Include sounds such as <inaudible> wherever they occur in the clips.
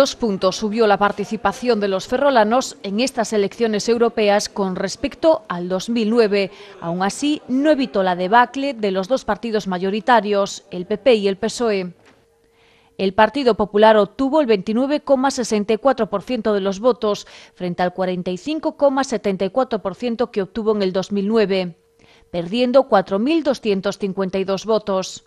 Dos puntos subió la participación de los ferrolanos en estas elecciones europeas con respecto al 2009. Aún así, no evitó la debacle de los dos partidos mayoritarios, el PP y el PSOE. El Partido Popular obtuvo el 29,64% de los votos, frente al 45,74% que obtuvo en el 2009, perdiendo 4.252 votos.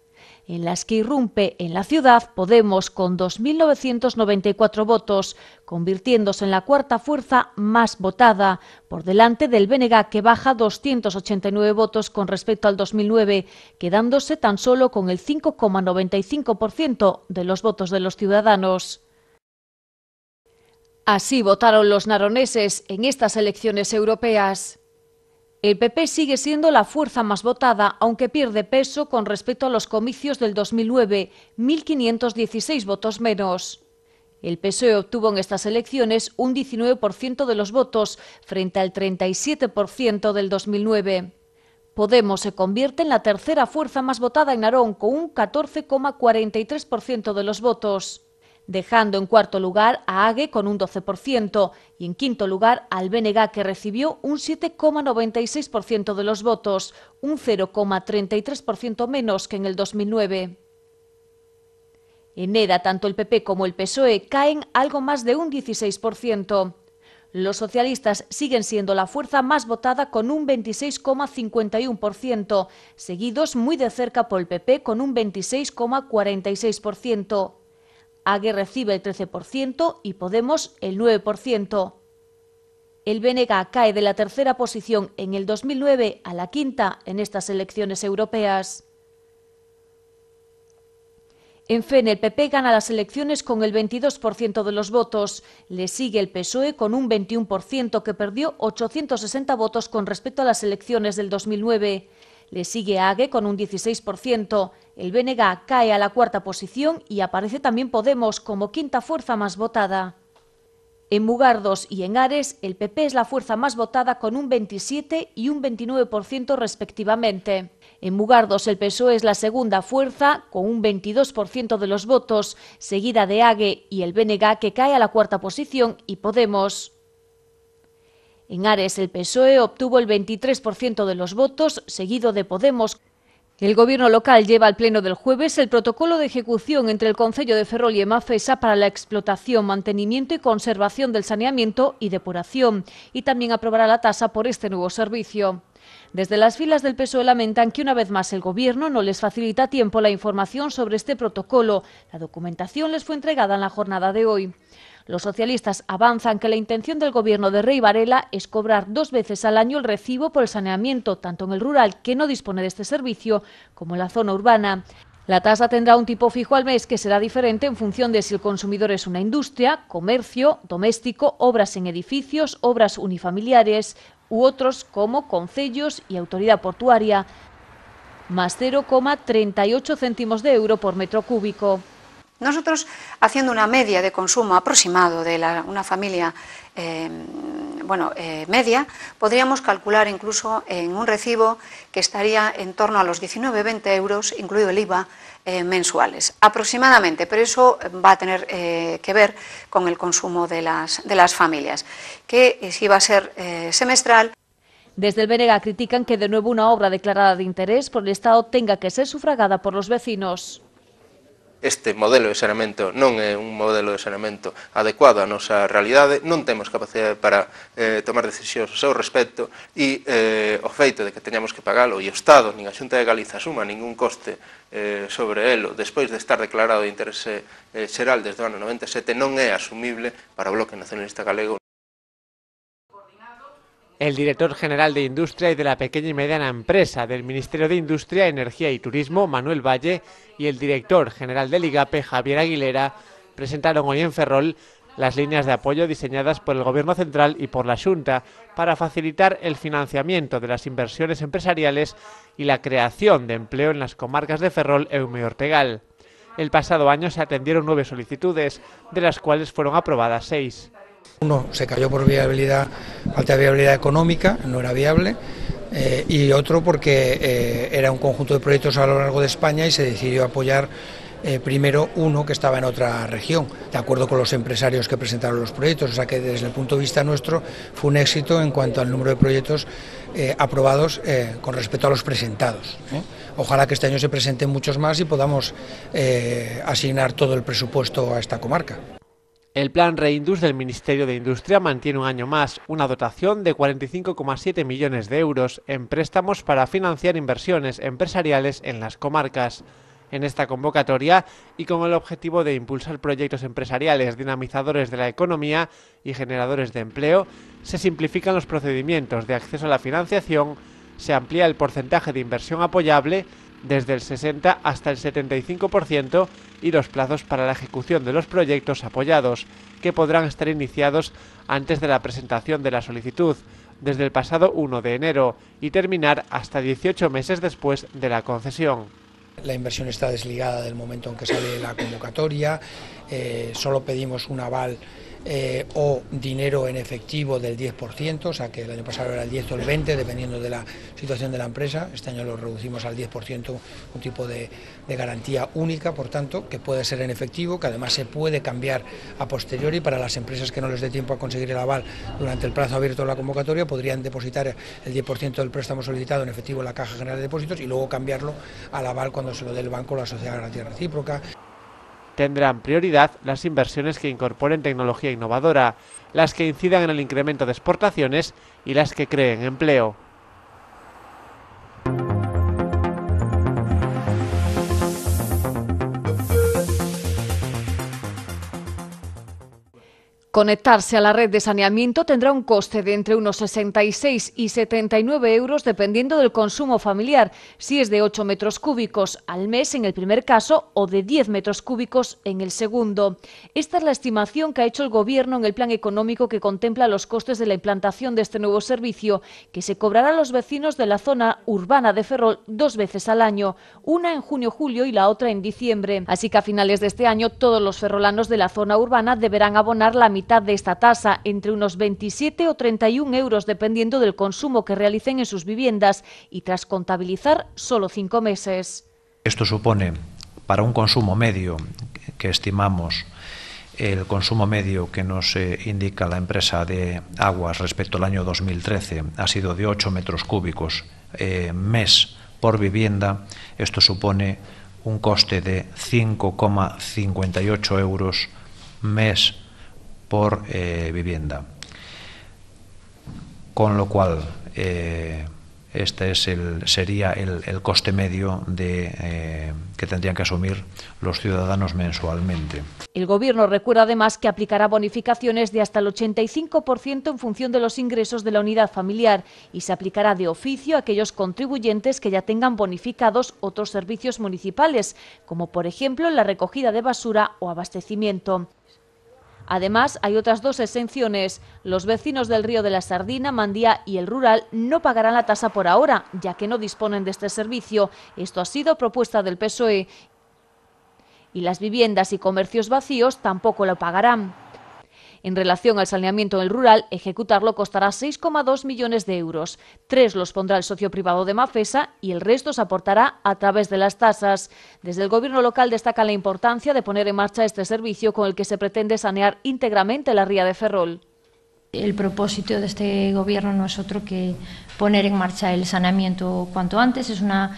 en las que irrumpe en la ciudad Podemos con 2.994 votos, convirtiéndose en la cuarta fuerza más votada, por delante del BNG que baja 289 votos con respecto al 2009, quedándose tan solo con el 5,95% de los votos de los ciudadanos. Así votaron los naroneses en estas elecciones europeas. El PP sigue siendo la fuerza más votada, aunque pierde peso con respecto a los comicios del 2009, 1.516 votos menos. El PSOE obtuvo en estas elecciones un 19% de los votos, frente al 37% del 2009. Podemos se convierte en la tercera fuerza más votada en Narón, con un 14,43% de los votos dejando en cuarto lugar a AGE con un 12% y en quinto lugar al BNG que recibió un 7,96% de los votos, un 0,33% menos que en el 2009. En EDA tanto el PP como el PSOE caen algo más de un 16%. Los socialistas siguen siendo la fuerza más votada con un 26,51%, seguidos muy de cerca por el PP con un 26,46% que recibe el 13% y Podemos el 9%. El BNG cae de la tercera posición en el 2009 a la quinta en estas elecciones europeas. En FEN, el PP gana las elecciones con el 22% de los votos. Le sigue el PSOE con un 21% que perdió 860 votos con respecto a las elecciones del 2009. Le sigue AGE con un 16%. El BNG cae a la cuarta posición y aparece también Podemos como quinta fuerza más votada. En Mugardos y en Ares, el PP es la fuerza más votada con un 27 y un 29% respectivamente. En Mugardos, el PSOE es la segunda fuerza con un 22% de los votos, seguida de AGE y el BNG que cae a la cuarta posición y Podemos. En Ares, el PSOE obtuvo el 23% de los votos, seguido de Podemos. El Gobierno local lleva al pleno del jueves el protocolo de ejecución entre el Concello de Ferrol y Emafesa para la explotación, mantenimiento y conservación del saneamiento y depuración, y también aprobará la tasa por este nuevo servicio. Desde las filas del PSOE lamentan que una vez más el Gobierno no les facilita tiempo la información sobre este protocolo. La documentación les fue entregada en la jornada de hoy. Los socialistas avanzan que la intención del gobierno de Rey Varela es cobrar dos veces al año el recibo por el saneamiento, tanto en el rural, que no dispone de este servicio, como en la zona urbana. La tasa tendrá un tipo fijo al mes que será diferente en función de si el consumidor es una industria, comercio, doméstico, obras en edificios, obras unifamiliares, u otros como concellos y autoridad portuaria, más 0,38 céntimos de euro por metro cúbico. Nosotros, haciendo una media de consumo aproximado de una familia eh, eh, media, podríamos calcular incluso en un recibo que estaría en torno a los 19-20 euros, incluido el IVA, eh, mensuales, aproximadamente, pero eso eh, va a tener eh, que ver con el consumo de las, de las familias, que si va a ser semestral. Desde el Benega critican que de nuevo una obra declarada de interés por el Estado tenga que ser sufragada por los vecinos. este modelo de saneamento non é un modelo de saneamento adecuado á nosa realidade, non temos capacidade para eh, tomar decisións ao seu respecto e eh, o feito de que teñamos que pagalo e o Estado, nin a Xunta de Galiza suma ningún coste eh, sobre elo despois de estar declarado de interese eh, xeral desde o ano 97 non é asumible para o Bloque Nacionalista Galego el director general de Industria y de la Pequeña y Mediana Empresa del Ministerio de Industria, Energía y Turismo, Manuel Valle, y el director general del IGAPE, Javier Aguilera, presentaron hoy en Ferrol las líneas de apoyo diseñadas por el Gobierno Central y por la Junta para facilitar el financiamiento de las inversiones empresariales y la creación de empleo en las comarcas de Ferrol, Eume y Ortegal. El pasado año se atendieron nueve solicitudes, de las cuales fueron aprobadas seis. Uno se cayó por viabilidad, falta de viabilidad económica, no era viable, eh, y otro porque eh, era un conjunto de proyectos a lo largo de España y se decidió apoyar eh, primero uno que estaba en otra región, de acuerdo con los empresarios que presentaron los proyectos. O sea que desde el punto de vista nuestro fue un éxito en cuanto al número de proyectos aprobados con respecto a los presentados. Ojalá que este año se presenten muchos más y podamos asignar todo el presupuesto a esta comarca. El plan Reindus del Ministerio de Industria mantiene un año más una dotación de 45,7 millones de euros en préstamos para financiar inversiones empresariales en las comarcas. En esta convocatoria y con el objetivo de impulsar proyectos empresariales dinamizadores de la economía y generadores de empleo, se simplifican los procedimientos de acceso a la financiación, se amplía el porcentaje de inversión apoyable desde el 60 hasta el 75% y los plazos para la ejecución de los proyectos apoyados, que podrán estar iniciados antes de la presentación de la solicitud, desde el pasado 1 de enero, y terminar hasta 18 meses después de la concesión. La inversión está desligada del momento en que sale la convocatoria, eh, solo pedimos un aval eh, o dinero en efectivo del 10%, o sea que el año pasado era el 10 o el 20, dependiendo de la situación de la empresa. Este año lo reducimos al 10%, un tipo de, de garantía única, por tanto, que puede ser en efectivo, que además se puede cambiar a posteriori para las empresas que no les dé tiempo a conseguir el aval durante el plazo abierto de la convocatoria, podrían depositar el 10% del préstamo solicitado en efectivo en la Caja General de Depósitos y luego cambiarlo al aval cuando se lo dé el banco o la sociedad de garantía recíproca tendrán prioridad las inversiones que incorporen tecnología innovadora, las que incidan en el incremento de exportaciones y las que creen empleo. Conectarse a la red de saneamiento tendrá un coste de entre unos 66 y 79 euros dependiendo del consumo familiar, si es de 8 metros cúbicos al mes en el primer caso o de 10 metros cúbicos en el segundo. Esta es la estimación que ha hecho el Gobierno en el plan económico que contempla los costes de la implantación de este nuevo servicio, que se cobrará a los vecinos de la zona urbana de Ferrol dos veces al año, una en junio-julio y la otra en diciembre. Así que a finales de este año todos los ferrolanos de la zona urbana deberán abonar la mitad de esta tasa, entre unos 27 o 31 euros dependiendo del consumo que realicen en sus viviendas y tras contabilizar solo cinco meses. Esto supone para un consumo medio que estimamos el consumo medio que nos eh, indica la empresa de aguas respecto al año 2013 ha sido de 8 metros cúbicos eh, mes por vivienda. Esto supone un coste de 5,58 euros mes por eh, vivienda. Con lo cual, eh, este es el, sería el, coste medio de, eh, que tendrían que asumir los ciudadanos mensualmente. El Gobierno recuerda además que aplicará bonificaciones de hasta el 85% en función de los ingresos de la unidad familiar y se aplicará de oficio a aquellos contribuyentes que ya tengan bonificados otros servicios municipales, como por ejemplo la recogida de basura o abastecimiento. Además, hay otras dos exenciones. Los vecinos del río de la Sardina, Mandía y el Rural no pagarán la tasa por ahora, ya que no disponen de este servicio. Esto ha sido propuesta del PSOE. Y las viviendas y comercios vacíos tampoco lo pagarán. En relación al saneamiento en el rural, ejecutarlo costará 6,2 millones de euros. Tres los pondrá el socio privado de Mafesa y el resto se aportará a través de las tasas. Desde el gobierno local destaca la importancia de poner en marcha este servicio con el que se pretende sanear íntegramente la ría de Ferrol. El propósito de este gobierno no es otro que poner en marcha el saneamiento cuanto antes. Es una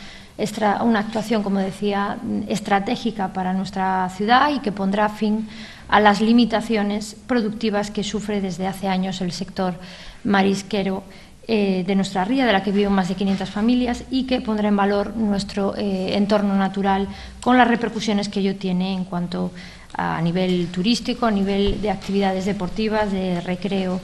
una actuación, como decía, estratégica para nuestra ciudad y que pondrá fin a las limitaciones productivas que sufre desde hace años el sector marisquero eh, de nuestra ría, de la que viven más de 500 familias, y que pondrá en valor nuestro eh, entorno natural con las repercusiones que ello tiene en cuanto a nivel turístico, a nivel de actividades deportivas, de recreo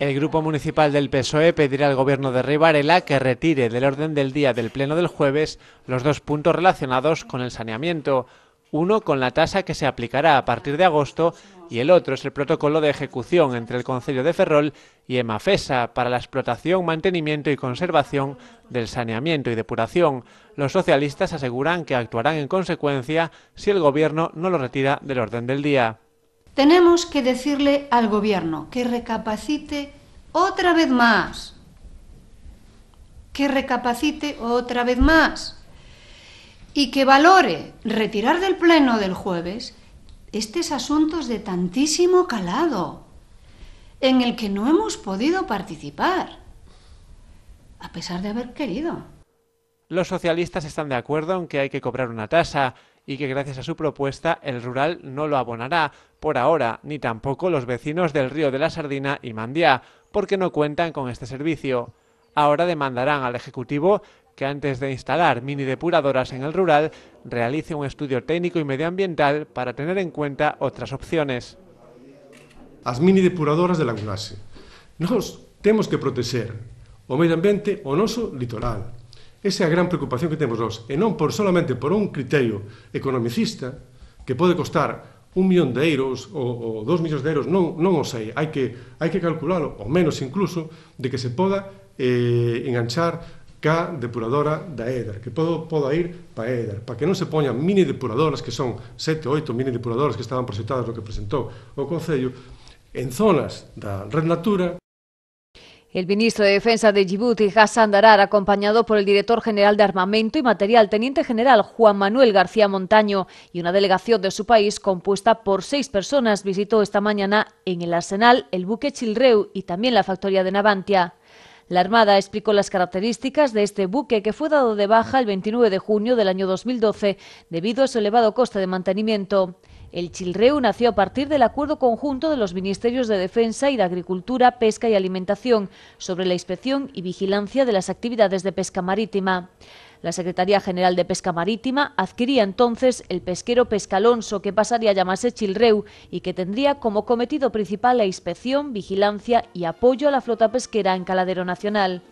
el Grupo Municipal del PSOE pedirá al Gobierno de Rivarela que retire del orden del día del Pleno del jueves los dos puntos relacionados con el saneamiento. Uno con la tasa que se aplicará a partir de agosto y el otro es el protocolo de ejecución entre el Concello de Ferrol y EMAFESA para la explotación, mantenimiento y conservación del saneamiento y depuración. Los socialistas aseguran que actuarán en consecuencia si el Gobierno no lo retira del orden del día tenemos que decirle al gobierno que recapacite otra vez más, que recapacite otra vez más y que valore retirar del pleno del jueves estos asuntos de tantísimo calado en el que no hemos podido participar, a pesar de haber querido. Los socialistas están de acuerdo en que hay que cobrar una tasa y que gracias a su propuesta el rural no lo abonará por ahora, ni tampoco los vecinos del río de la Sardina y Mandiá, porque no cuentan con este servicio. Ahora demandarán al Ejecutivo que antes de instalar mini depuradoras en el rural, realice un estudio técnico y medioambiental para tener en cuenta otras opciones. Las mini depuradoras de la clase, Nos tenemos que proteger o medio ambiente o su litoral, Esa é a gran preocupación que temos nós. E non por solamente por un criterio economicista que pode costar un millón de euros ou, ou dos millóns de euros, non, non o sei. Hai que, hai que calculalo, ou menos incluso, de que se poda eh, enganchar ca depuradora da EDAR, que podo, poda ir pa Eder, EDAR, para que non se poñan mini depuradoras, que son sete ou oito mini depuradoras que estaban proxectadas no que presentou o Concello, en zonas da Red Natura, El ministro de Defensa de Djibouti, Hassan Darar, acompañado por el director general de Armamento y Material, teniente general Juan Manuel García Montaño, y una delegación de su país compuesta por seis personas, visitó esta mañana en el arsenal el buque Chilreu y también la factoría de Navantia. La Armada explicó las características de este buque que fue dado de baja el 29 de junio del año 2012 debido a su elevado coste de mantenimiento. El Chilreu nació a partir del acuerdo conjunto de los Ministerios de Defensa y de Agricultura, Pesca y Alimentación sobre la inspección y vigilancia de las actividades de pesca marítima. La Secretaría General de Pesca Marítima adquiría entonces el pesquero Pescalonso, que pasaría a llamarse Chilreu y que tendría como cometido principal la inspección, vigilancia y apoyo a la flota pesquera en Caladero Nacional.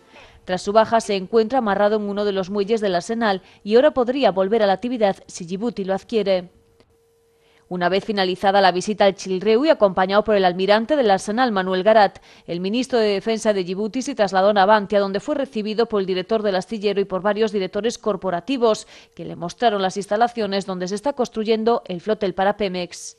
Tras su baja se encuentra amarrado en uno de los muelles del arsenal y ahora podría volver a la actividad si Djibouti lo adquiere. Una vez finalizada la visita al Chilreu y acompañado por el almirante del arsenal Manuel Garat, el ministro de Defensa de Djibouti se trasladó a Navantia, donde fue recibido por el director del astillero y por varios directores corporativos, que le mostraron las instalaciones donde se está construyendo el flotel para Pemex.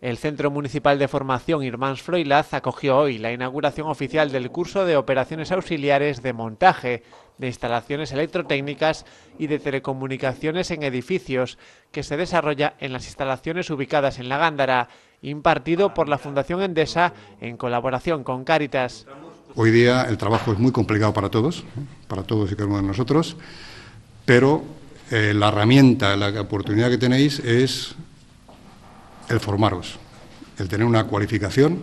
El Centro Municipal de Formación Irmáns Froilaz acogió hoy la inauguración oficial del curso de operaciones auxiliares de montaje, de instalaciones electrotécnicas y de telecomunicaciones en edificios, que se desarrolla en las instalaciones ubicadas en la Gándara, impartido por la Fundación Endesa en colaboración con Cáritas. Hoy día el trabajo es muy complicado para todos, para todos y cada uno de nosotros, pero eh, la herramienta, la oportunidad que tenéis es el formaros, el tener una cualificación.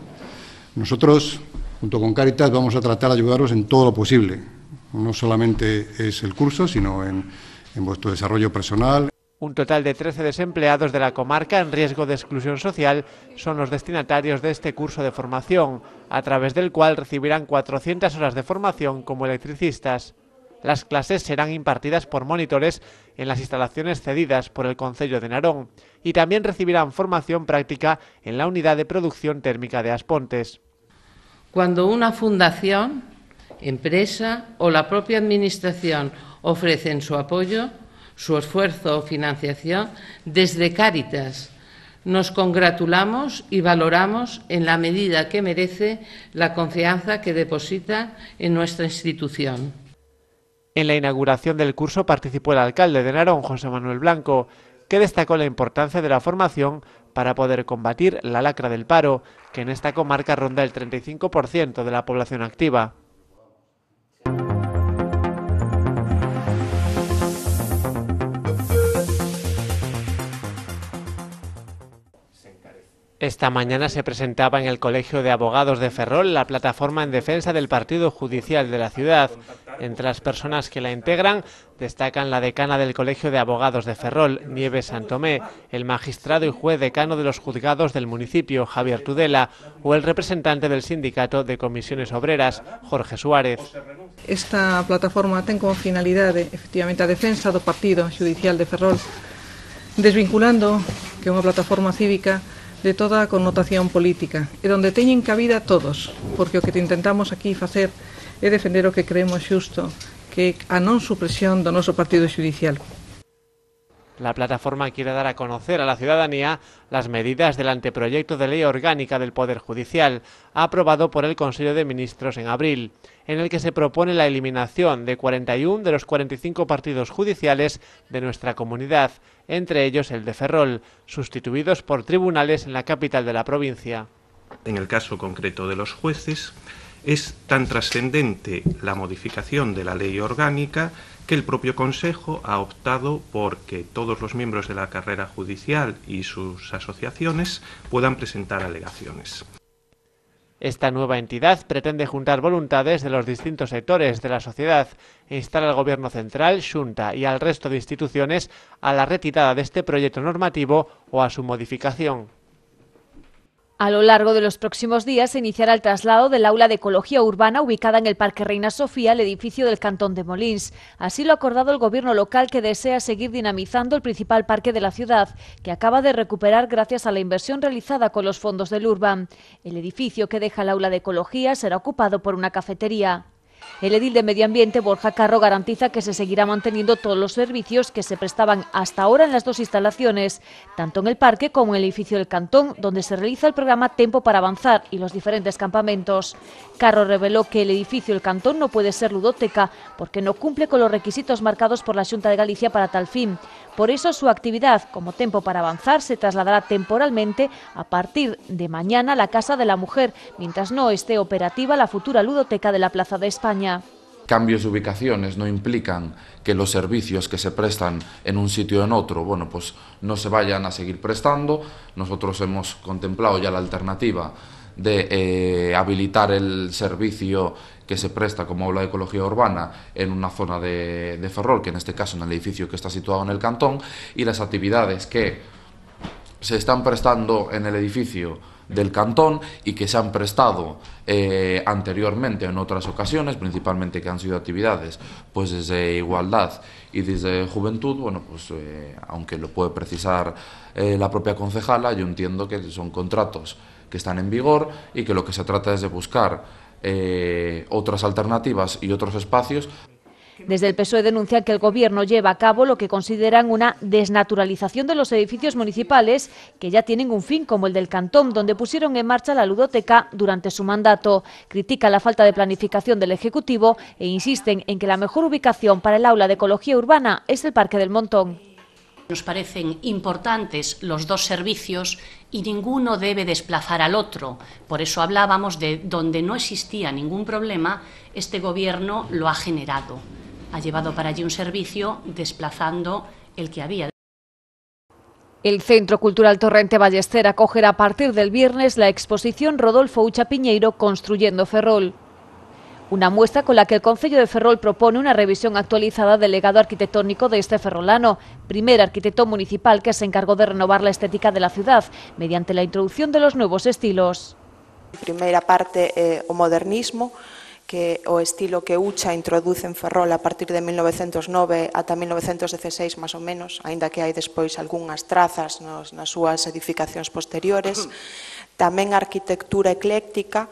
Nosotros, junto con Caritas, vamos a tratar de ayudaros en todo lo posible. No solamente es el curso, sino en, vuestro desarrollo personal. Un total de 13 desempleados de la comarca en riesgo de exclusión social son los destinatarios de este curso de formación, a través del cual recibirán 400 horas de formación como electricistas. Las clases serán impartidas por monitores en las instalaciones cedidas por el Concello de Narón y también recibirán formación práctica en la unidad de producción térmica de Aspontes. Cuando una fundación empresa o la propia Administración ofrecen su apoyo, su esfuerzo o financiación desde Cáritas. Nos congratulamos y valoramos en la medida que merece la confianza que deposita en nuestra institución. En la inauguración del curso participó el alcalde de Narón, José Manuel Blanco, que destacó la importancia de la formación para poder combatir la lacra del paro, que en esta comarca ronda el 35% de la población activa. Esta mañana se presentaba en el Colegio de Abogados de Ferrol la plataforma en defensa del Partido Judicial de la ciudad. Entre las personas que la integran destacan la decana del Colegio de Abogados de Ferrol, Nieves Santomé, el magistrado y juez decano de los juzgados del municipio, Javier Tudela, o el representante del Sindicato de Comisiones Obreras, Jorge Suárez. Esta plataforma tiene como finalidad... efectivamente a defensa del Partido Judicial de Ferrol, desvinculando que una plataforma cívica de toda a connotación política e onde teñen cabida todos, porque o que te intentamos aquí facer é defender o que creemos xusto, que a non supresión do noso partido judicial. La plataforma quiere dar a conocer a la ciudadanía las medidas del anteproyecto de ley orgánica del Poder Judicial, aprobado por el Consejo de Ministros en abril, en el que se propone la eliminación de 41 de los 45 partidos judiciales de nuestra comunidad, entre ellos el de Ferrol, sustituidos por tribunales en la capital de la provincia. En el caso concreto de los jueces, es tan trascendente la modificación de la ley orgánica que el propio Consejo ha optado por que todos los miembros de la carrera judicial y sus asociaciones puedan presentar alegaciones. Esta nueva entidad pretende juntar voluntades de los distintos sectores de la sociedad e instar al Gobierno central, Junta y al resto de instituciones a la retirada de este proyecto normativo o a su modificación. A lo largo de los próximos días se iniciará el traslado del aula de ecología urbana ubicada en el Parque Reina Sofía al edificio del Cantón de Molins. Así lo ha acordado el gobierno local que desea seguir dinamizando el principal parque de la ciudad, que acaba de recuperar gracias a la inversión realizada con los fondos del Urban. El edificio que deja el aula de ecología será ocupado por una cafetería. El edil de Medio Ambiente, Borja Carro, garantiza que se seguirá manteniendo todos los servicios que se prestaban hasta ahora en las dos instalaciones, tanto en el parque como en el edificio del Cantón, donde se realiza el programa Tempo para Avanzar y los diferentes campamentos. Carro reveló que el edificio El Cantón no puede ser ludoteca porque no cumple con los requisitos marcados por la Junta de Galicia para tal fin. Por eso su actividad como tiempo para Avanzar se trasladará temporalmente a partir de mañana a la Casa de la Mujer, mientras no esté operativa la futura ludoteca de la Plaza de España. Cambios de ubicaciones no implican que los servicios que se prestan en un sitio o en otro, bueno, pues no se vayan a seguir prestando. Nosotros hemos contemplado ya la alternativa de eh, habilitar el servicio que se presta como aula de ecología urbana en una zona de, Ferrol, que en este caso en el edificio que está situado en el cantón, y las actividades que se están prestando en el edificio del cantón y que se han prestado eh, anteriormente en otras ocasiones, principalmente que han sido actividades pues desde igualdad y desde juventud, bueno, pues eh, aunque lo puede precisar la propia concejala, yo entiendo que son contratos que están en vigor y que lo que se trata es de buscar eh, otras alternativas y otros espacios. Desde el PSOE denuncian que el Gobierno lleva a cabo lo que consideran una desnaturalización de los edificios municipales que ya tienen un fin, como el del Cantón, donde pusieron en marcha la ludoteca durante su mandato. Critica la falta de planificación del Ejecutivo e insisten en que la mejor ubicación para el aula de ecología urbana es el Parque del Montón. Nos parecen importantes los dos servicios y ninguno debe desplazar al otro. Por eso hablábamos de donde no existía ningún problema, este Gobierno lo ha generado. Ha llevado para allí un servicio desplazando el que había. El Centro Cultural Torrente Ballester acogerá a partir del viernes la exposición Rodolfo Ucha Piñeiro Construyendo Ferrol. Una muestra con la que el Concello de Ferrol propone una revisión actualizada del legado arquitectónico de este ferrolano, primer arquitecto municipal que se encargó de renovar la estética de la ciudad mediante la introducción de los nuevos estilos. Primeira parte é eh, o modernismo, que o estilo que Ucha introduce en Ferrol a partir de 1909 ata 1916, más ou menos, aínda que hai despois algunhas trazas nos, nas súas edificacións posteriores. <clears throat> Tamén arquitectura ecléctica,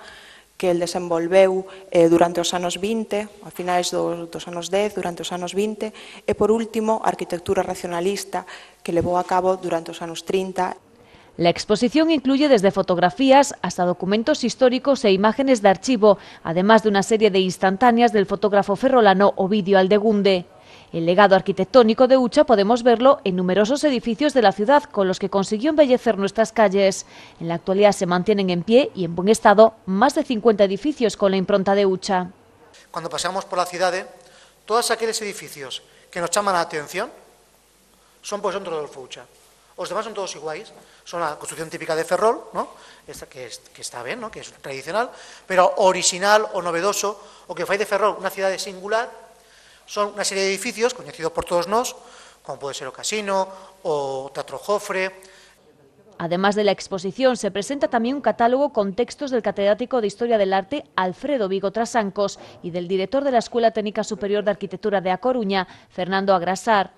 que el desenvolveu eh, durante os anos 20, a finais dos, dos anos 10, durante os anos 20, e, por último, a arquitectura racionalista que levou a cabo durante os anos 30. La exposición incluye desde fotografías hasta documentos históricos e imágenes de archivo, además de una serie de instantáneas del fotógrafo ferrolano Ovidio Aldegunde. El legado arquitectónico de Ucha podemos verlo en numerosos edificios de la ciudad con los que consiguió embellecer nuestras calles. En la actualidad se mantienen en pie y en buen estado más de 50 edificios con la impronta de Ucha. Cuando pasamos por la ciudad, todos aquellos edificios que nos llaman la atención son pues dentro de Ucha. Los demás son todos iguales, son la construcción típica de Ferrol, que, está bien, que es tradicional, pero original o novedoso, o que fai de Ferrol una ciudad singular, son una serie de edificios conocidos por todos nos, como puede ser el Casino o Teatro Además de la exposición, se presenta también un catálogo con textos del catedrático de Historia del Arte Alfredo Vigo Trasancos y del director de la Escuela Técnica Superior de Arquitectura de A Coruña, Fernando Agrasar.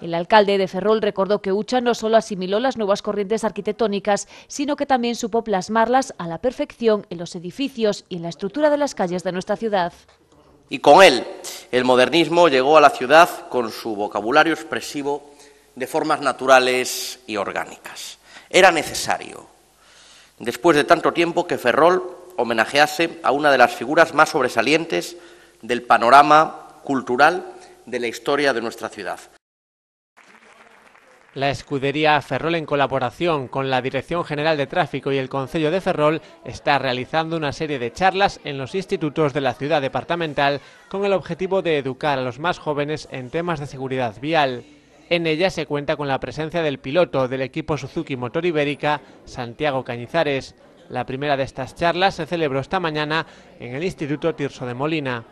El alcalde de Ferrol recordó que Ucha no solo asimiló las nuevas corrientes arquitectónicas, sino que también supo plasmarlas a la perfección en los edificios y en la estructura de las calles de nuestra ciudad. Y con él, el modernismo llegó a la ciudad con su vocabulario expresivo de formas naturales y orgánicas. Era necesario, después de tanto tiempo, que Ferrol homenajease a una de las figuras más sobresalientes del panorama cultural de la historia de nuestra ciudad. La escudería Ferrol, en colaboración con la Dirección General de Tráfico y el Concello de Ferrol, está realizando una serie de charlas en los institutos de la ciudad departamental con el objetivo de educar a los más jóvenes en temas de seguridad vial. En ella se cuenta con la presencia del piloto del equipo Suzuki Motor Ibérica, Santiago Cañizares. La primera de estas charlas se celebró esta mañana en el Instituto Tirso de Molina.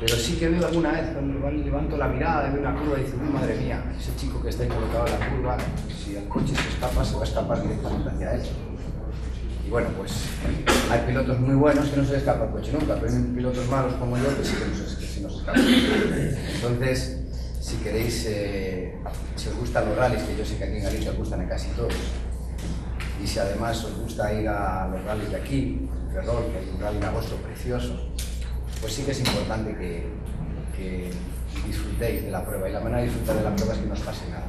Pero sí que veo alguna vez cuando levanto la mirada, de una curva y digo, madre mía, ese chico que está ahí colocado en la curva, si el coche se escapa, se va a escapar directamente hacia él. Y bueno, pues hay pilotos muy buenos que no se escapa el coche nunca, pero hay pilotos malos como yo que sí que se nos escapan. Entonces, si queréis, eh, si os gustan los rallies, que yo sé que aquí en Galicia os gustan a casi todos, y si además os gusta ir a los rallies de aquí, Ferrol, que hay un rally en agosto precioso, pues sí que es importante que, disfrutéis de la prueba y la manera de disfrutar de la prueba es que no os pase nada.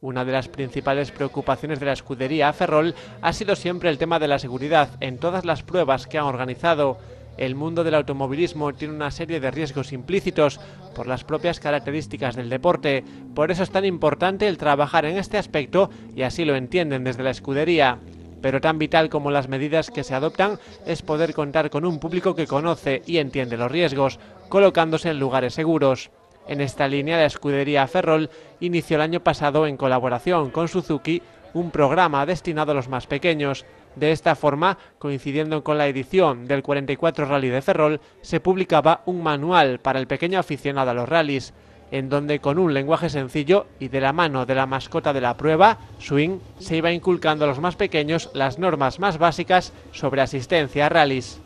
Una de las principales preocupaciones de la escudería Ferrol ha sido siempre el tema de la seguridad en todas las pruebas que han organizado. El mundo del automovilismo tiene una serie de riesgos implícitos por las propias características del deporte. Por eso es tan importante el trabajar en este aspecto y así lo entienden desde la escudería pero tan vital como las medidas que se adoptan es poder contar con un público que conoce y entiende los riesgos, colocándose en lugares seguros. En esta línea, la escudería Ferrol inició el año pasado en colaboración con Suzuki un programa destinado a los más pequeños. De esta forma, coincidiendo con la edición del 44 Rally de Ferrol, se publicaba un manual para el pequeño aficionado a los rallies en donde con un lenguaje sencillo y de la mano de la mascota de la prueba, Swing se iba inculcando a los más pequeños las normas más básicas sobre asistencia a rallies.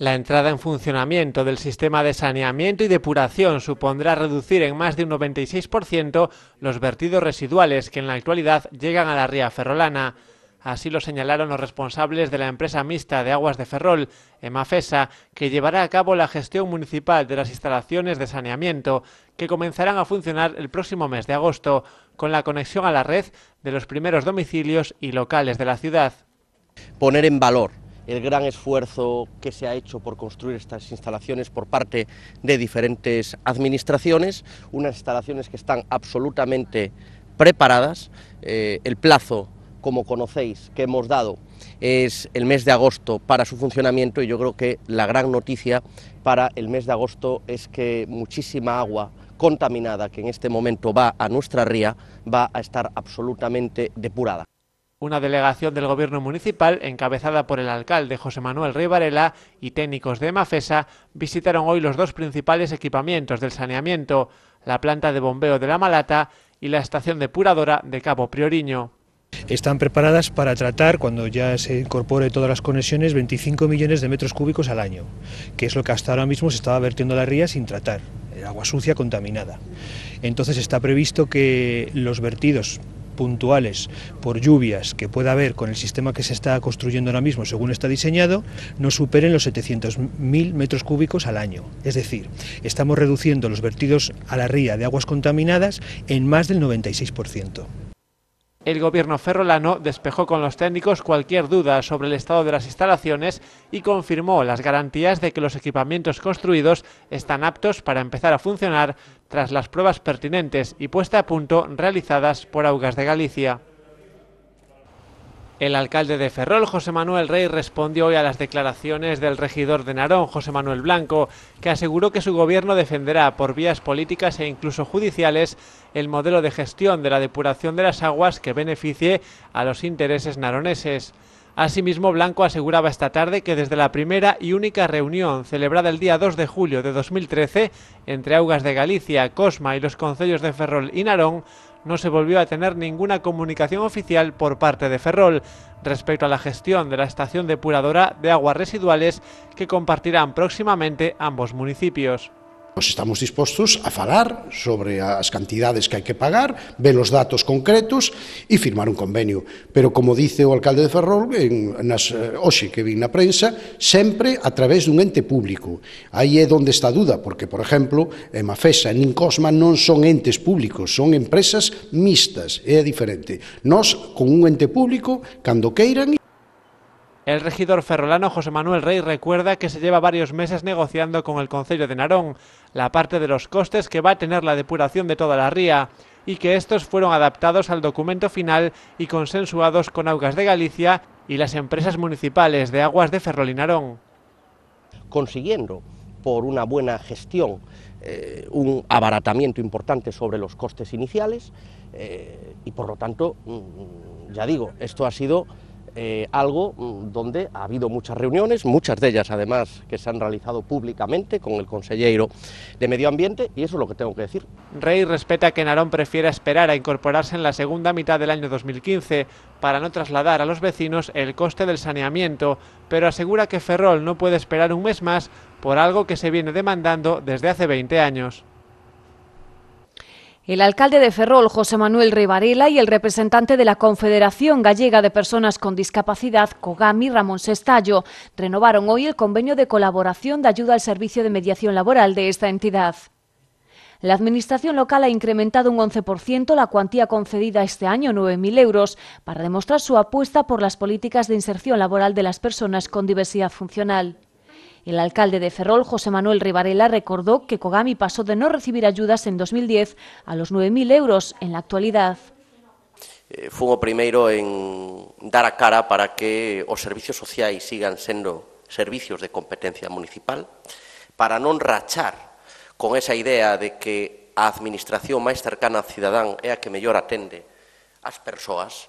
La entrada en funcionamiento del sistema de saneamiento y depuración supondrá reducir en más de un 96% los vertidos residuales que en la actualidad llegan a la ría ferrolana. Así lo señalaron los responsables de la empresa mixta de aguas de Ferrol, EMAFESA, que llevará a cabo la gestión municipal de las instalaciones de saneamiento, que comenzarán a funcionar el próximo mes de agosto, con la conexión a la red de los primeros domicilios y locales de la ciudad. Poner en valor el gran esfuerzo que se ha hecho por construir estas instalaciones por parte de diferentes administraciones, unas instalaciones que están absolutamente preparadas. Eh, el plazo, como conocéis, que hemos dado es el mes de agosto para su funcionamiento y yo creo que la gran noticia para el mes de agosto es que muchísima agua contaminada que en este momento va a nuestra ría va a estar absolutamente depurada. Una delegación del Gobierno Municipal, encabezada por el alcalde José Manuel Rey y técnicos de Mafesa, visitaron hoy los dos principales equipamientos del saneamiento, la planta de bombeo de La Malata y la estación depuradora de Cabo Prioriño están preparadas para tratar, cuando ya se incorpore todas las conexiones, 25 millones de metros cúbicos al año, que es lo que hasta ahora mismo se estaba vertiendo a la ría sin tratar, el agua sucia contaminada. Entonces está previsto que los vertidos puntuales por lluvias que pueda haber con el sistema que se está construyendo ahora mismo, según está diseñado, no superen los 700.000 metros cúbicos al año. Es decir, estamos reduciendo los vertidos a la ría de aguas contaminadas en más del 96% el gobierno ferrolano despejó con los técnicos cualquier duda sobre el estado de las instalaciones y confirmó las garantías de que los equipamientos construidos están aptos para empezar a funcionar tras las pruebas pertinentes y puesta a punto realizadas por Augas de Galicia. El alcalde de Ferrol, José Manuel Rey, respondió hoy a las declaraciones del regidor de Narón, José Manuel Blanco, que aseguró que su gobierno defenderá por vías políticas e incluso judiciales el modelo de gestión de la depuración de las aguas que beneficie a los intereses naroneses. Asimismo, Blanco aseguraba esta tarde que desde la primera y única reunión celebrada el día 2 de julio de 2013 entre Augas de Galicia, Cosma y los concellos de Ferrol y Narón, no se volvió a tener ninguna comunicación oficial por parte de Ferrol respecto a la gestión de la estación depuradora de aguas residuales que compartirán próximamente ambos municipios. Pois estamos dispostos a falar sobre as cantidades que hai que pagar, ver os datos concretos e firmar un convenio. Pero, como dice o alcalde de Ferrol, en, nas, eh, hoxe que vin na prensa, sempre a través dun ente público. Aí é onde está a dúda, porque, por exemplo, Mafesa, en Incosma non son entes públicos, son empresas mixtas, é diferente. Nós, con un ente público, cando queiran, El regidor ferrolano José Manuel Rey recuerda que se lleva varios meses negociando con el Concello de Narón la parte de los costes que va a tener la depuración de toda la ría y que estos fueron adaptados al documento final y consensuados con Augas de Galicia y las empresas municipales de aguas de Ferrol y Narón. Consiguiendo, por una buena gestión, eh, un abaratamiento importante sobre los costes iniciales eh, y, por lo tanto, mm, ya digo, esto ha sido eh, algo mm, donde ha habido muchas reuniones, muchas de ellas además que se han realizado públicamente con el Consellero de Medio Ambiente y eso es lo que tengo que decir. Rey respeta que Narón prefiera esperar a incorporarse en la segunda mitad del año 2015 para no trasladar a los vecinos el coste del saneamiento, pero asegura que Ferrol no puede esperar un mes más por algo que se viene demandando desde hace 20 años. El alcalde de Ferrol, José Manuel Rivarela, y el representante de la Confederación Gallega de Personas con Discapacidad, Cogami Ramón Sestallo, renovaron hoy el convenio de colaboración de ayuda al servicio de mediación laboral de esta entidad. La Administración local ha incrementado un 11% la cuantía concedida este año, 9.000 euros, para demostrar su apuesta por las políticas de inserción laboral de las personas con diversidad funcional. El alcalde de Ferrol, José Manuel Rivarela, recordó que Cogami pasó de no recibir ayudas en 2010 a los 9.000 euros en la actualidad. Eh, fun o primeiro en dar a cara para que os servicios sociais sigan sendo servicios de competencia municipal, para non rachar con esa idea de que a administración máis cercana ao cidadán é a que mellor atende as persoas,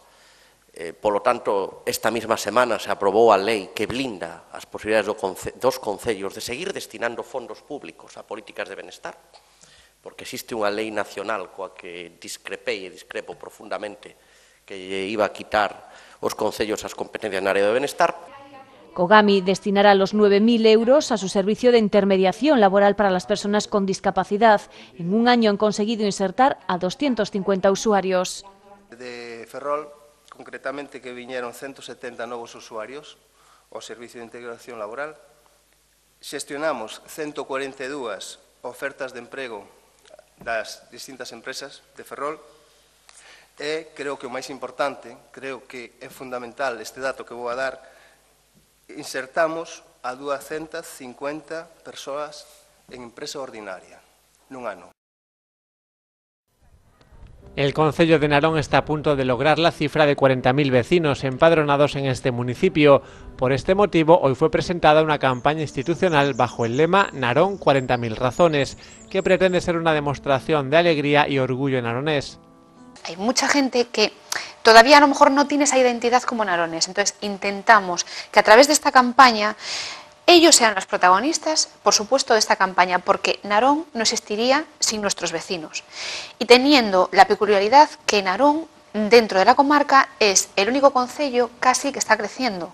Eh, lo tanto, esta misma semana se aprobou a lei que blinda as posibilidades do conce dos concellos de seguir destinando fondos públicos a políticas de benestar, porque existe unha lei nacional coa que discrepei e discrepo profundamente que iba a quitar os concellos as competencias na área do benestar. Cogami destinará los 9.000 euros a su servicio de intermediación laboral para las personas con discapacidad. En un año han conseguido insertar a 250 usuarios. De Ferrol concretamente que viñeron 170 novos usuarios ao Servicio de Integración Laboral. Xestionamos 142 ofertas de emprego das distintas empresas de Ferrol e creo que o máis importante, creo que é fundamental este dato que vou a dar, insertamos a 250 persoas en empresa ordinaria nun ano. El Concello de Narón está a punto de lograr la cifra de 40.000 vecinos empadronados en este municipio. Por este motivo, hoy fue presentada una campaña institucional bajo el lema Narón 40.000 razones, que pretende ser una demostración de alegría y orgullo naronés. Hay mucha gente que todavía a lo mejor no tiene esa identidad como narones, entonces intentamos que a través de esta campaña ellos sean los protagonistas, por supuesto, de esta campaña, porque Narón no existiría sin nuestros vecinos. Y teniendo la peculiaridad que Narón, dentro de la comarca, es el único concello casi que está creciendo.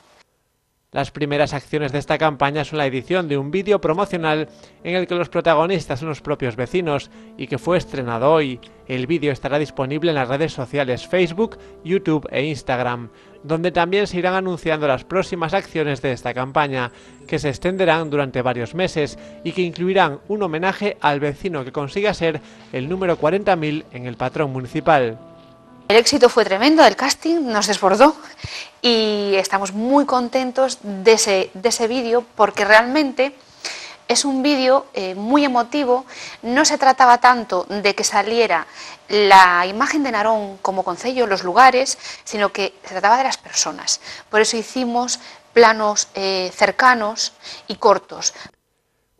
Las primeras acciones de esta campaña son la edición de un vídeo promocional en el que los protagonistas son los propios vecinos y que fue estrenado hoy. El vídeo estará disponible en las redes sociales Facebook, YouTube e Instagram donde también se irán anunciando las próximas acciones de esta campaña, que se extenderán durante varios meses y que incluirán un homenaje al vecino que consiga ser el número 40.000 en el patrón municipal. El éxito fue tremendo, el casting nos desbordó y estamos muy contentos de ese, de ese vídeo porque realmente es un vídeo eh, muy emotivo, no se trataba tanto de que saliera la imagen de Narón como concello, los lugares, sino que se trataba de las personas. Por eso hicimos planos eh, cercanos y cortos.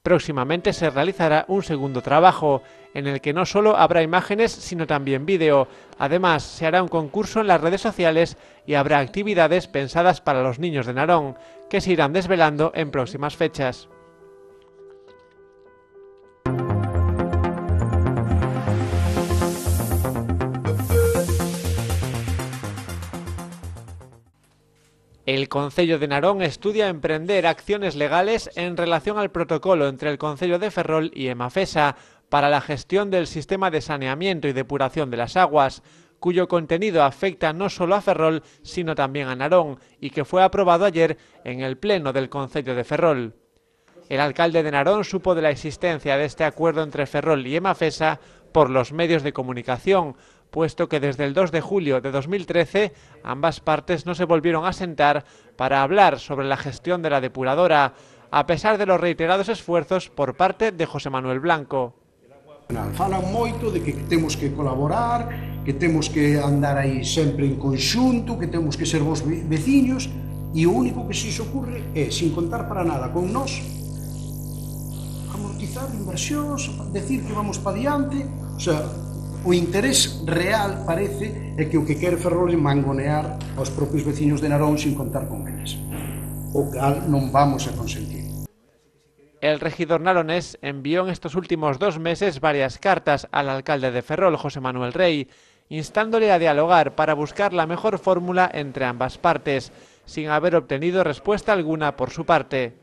Próximamente se realizará un segundo trabajo, en el que no solo habrá imágenes, sino también vídeo. Además, se hará un concurso en las redes sociales y habrá actividades pensadas para los niños de Narón, que se irán desvelando en próximas fechas. El Concello de Narón estudia emprender acciones legales en relación al protocolo entre el Concello de Ferrol y Emafesa para la gestión del sistema de saneamiento y depuración de las aguas, cuyo contenido afecta no solo a Ferrol, sino también a Narón, y que fue aprobado ayer en el Pleno del Concello de Ferrol. El alcalde de Narón supo de la existencia de este acuerdo entre Ferrol y Emafesa por los medios de comunicación, puesto que desde el 2 de julio de 2013 ambas partes no se volvieron a sentar para hablar sobre la gestión de la depuradora, a pesar de los reiterados esfuerzos por parte de José Manuel Blanco. Falan moito de que temos que colaborar, que temos que andar aí sempre en conxunto, que temos que ser vos veciños, e o único que se ocurre é, sin contar para nada con nós, amortizar inversións, decir que vamos para diante, o sea, o interés real parece é que o que quer Ferrol é mangonear los propios vecinos de Narón sin contar con eles. O cal vamos a consentir. El regidor naronés envió en estos últimos dos meses varias cartas al alcalde de Ferrol, José Manuel Rey, instándole a dialogar para buscar la mejor fórmula entre ambas partes, sin haber obtenido respuesta alguna por su parte.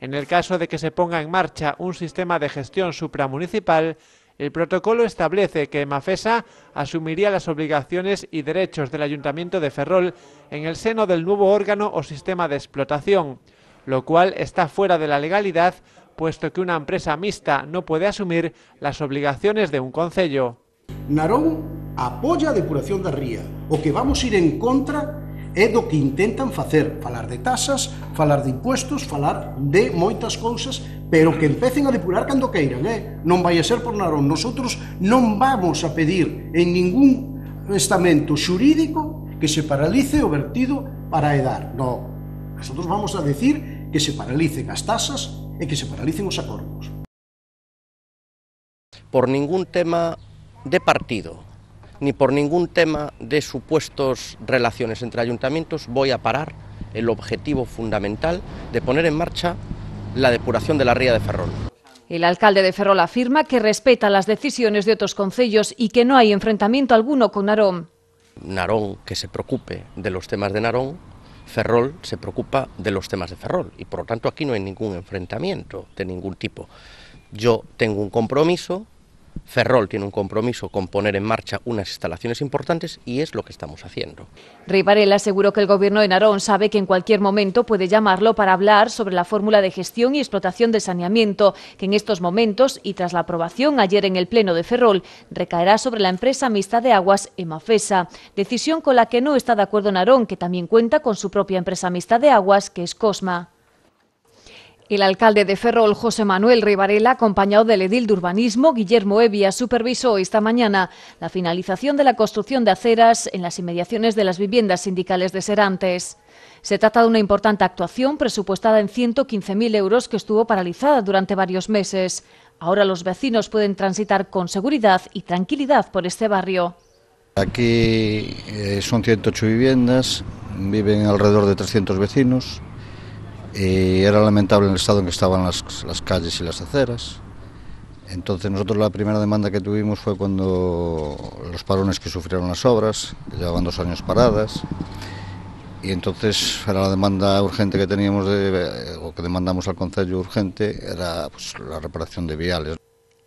En el caso de que se ponga en marcha un sistema de gestión supramunicipal, el protocolo establece que Mafesa asumiría las obligaciones y derechos del Ayuntamiento de Ferrol en el seno del nuevo órgano o sistema de explotación, lo cual está fuera de la legalidad, puesto que una empresa mixta no puede asumir las obligaciones de un concello. Narón apoya depuración de ría, o que vamos a ir en contra es lo que intentan hacer, falar de tasas, falar de impuestos, falar de muchas cosas pero que empecen a depurar cuando queiran, eh? No vaya a ser por narón. Nosotros no vamos a pedir en ningún estamento jurídico que se paralice o vertido para edar. No, nosotros vamos a decir que se paralicen las tasas y e que se paralicen los acuerdos. Por ningún tema de partido, ni por ningún tema de supuestos relaciones entre ayuntamientos voy a parar el objetivo fundamental de poner en marcha la depuración de la ría de Ferrol. El alcalde de Ferrol afirma que respeta las decisiones de otros concellos y que no hay enfrentamiento alguno con Narón. Narón que se preocupe de los temas de Narón, Ferrol se preocupa de los temas de Ferrol y por lo tanto aquí no hay ningún enfrentamiento de ningún tipo. Yo tengo un compromiso Ferrol tiene un compromiso con poner en marcha unas instalaciones importantes y es lo que estamos haciendo. Rivarel aseguró que el gobierno de Narón sabe que en cualquier momento puede llamarlo para hablar sobre la fórmula de gestión y explotación de saneamiento, que en estos momentos y tras la aprobación ayer en el Pleno de Ferrol recaerá sobre la empresa mixta de aguas Emafesa, decisión con la que no está de acuerdo Narón, que también cuenta con su propia empresa mixta de aguas, que es Cosma. El alcalde de Ferrol, José Manuel Rivarela, acompañado del edil de urbanismo, Guillermo Evia, supervisó esta mañana la finalización de la construcción de aceras en las inmediaciones de las viviendas sindicales de Serantes. Se trata de una importante actuación presupuestada en 115.000 euros que estuvo paralizada durante varios meses. Ahora los vecinos pueden transitar con seguridad y tranquilidad por este barrio. Aquí eh, son 108 viviendas, viven alrededor de 300 vecinos eh, era lamentable el estado en que estaban las, calles y las aceras. Entonces nosotros la primera demanda que tuvimos fue cuando los parones que sufrieron las obras, que llevaban dos años paradas, y entonces era la demanda urgente que teníamos, de, eh, o que demandamos al Consejo urgente, era pues, la reparación de viales.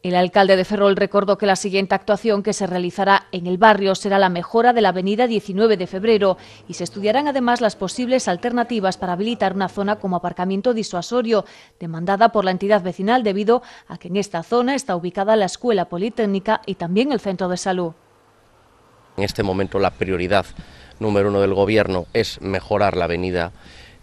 El alcalde de Ferrol recordó que la siguiente actuación que se realizará en el barrio será la mejora de la avenida 19 de febrero y se estudiarán además las posibles alternativas para habilitar una zona como aparcamiento disuasorio, demandada por la entidad vecinal debido a que en esta zona está ubicada la Escuela Politécnica y también el Centro de Salud. En este momento la prioridad número uno del Gobierno es mejorar la avenida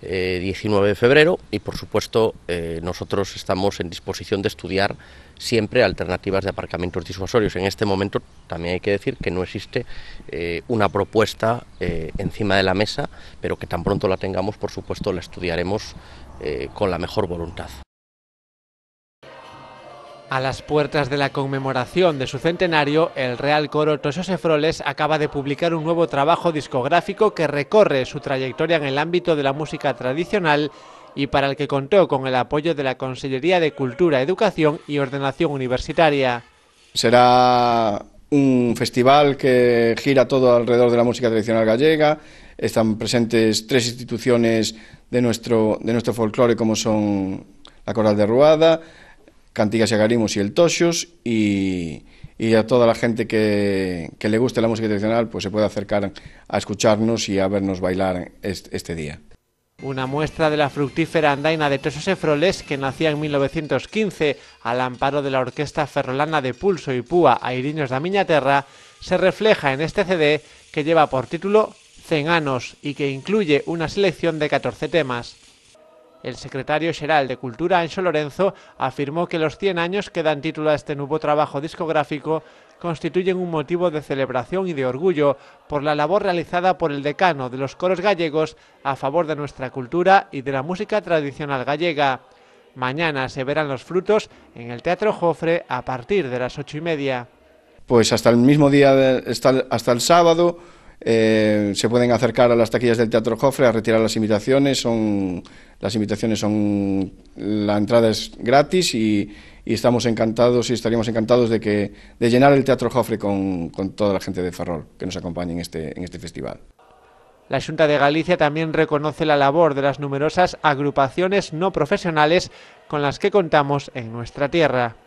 19 eh, de febrero y por supuesto eh, nosotros estamos en disposición de estudiar siempre alternativas de aparcamientos disuasorios. En este momento también hay que decir que no existe eh, una propuesta eh, encima de la mesa, pero que tan pronto la tengamos, por supuesto, la estudiaremos eh, con la mejor voluntad. A las puertas de la conmemoración de su centenario, el Real Coro Tosose Froles acaba de publicar un nuevo trabajo discográfico que recorre su trayectoria en el ámbito de la música tradicional y para el que contó con el apoyo de la Consellería de Cultura, Educación y Ordenación Universitaria. Será un festival que gira todo alrededor de la música tradicional gallega. Están presentes tres instituciones de nuestro, de nuestro folclore, como son la Coral de Ruada, Cantigas y Agarimos y el Toxos. Y, a toda la gente que, le guste la música tradicional, pues se puede acercar a escucharnos y a vernos bailar este día. Una muestra de la fructífera andaina de Tesos Efroles, que nacía en 1915 al amparo de la Orquesta Ferrolana de Pulso y Púa Airiños da Miña Terra, se refleja en este CD que lleva por título «Cenanos» y que incluye una selección de 14 temas. El secretario general de Cultura, Ancho Lorenzo, afirmó que los 100 años que dan título a este nuevo trabajo discográfico constituyen un motivo de celebración y de orgullo por la labor realizada por el decano de los coros gallegos a favor de nuestra cultura y de la música tradicional gallega. Mañana se verán los frutos en el Teatro Jofre a partir de las ocho y media. Pues hasta el mismo día, hasta el sábado, eh, se pueden acercar a las taquillas del Teatro Jofre a retirar las invitaciones. Son, las invitaciones son. La entrada es gratis y, y estamos encantados y estaríamos encantados de, que, de llenar el Teatro Jofre con, con toda la gente de Ferrol que nos acompañe en este, en este festival. La Junta de Galicia también reconoce la labor de las numerosas agrupaciones no profesionales con las que contamos en nuestra tierra.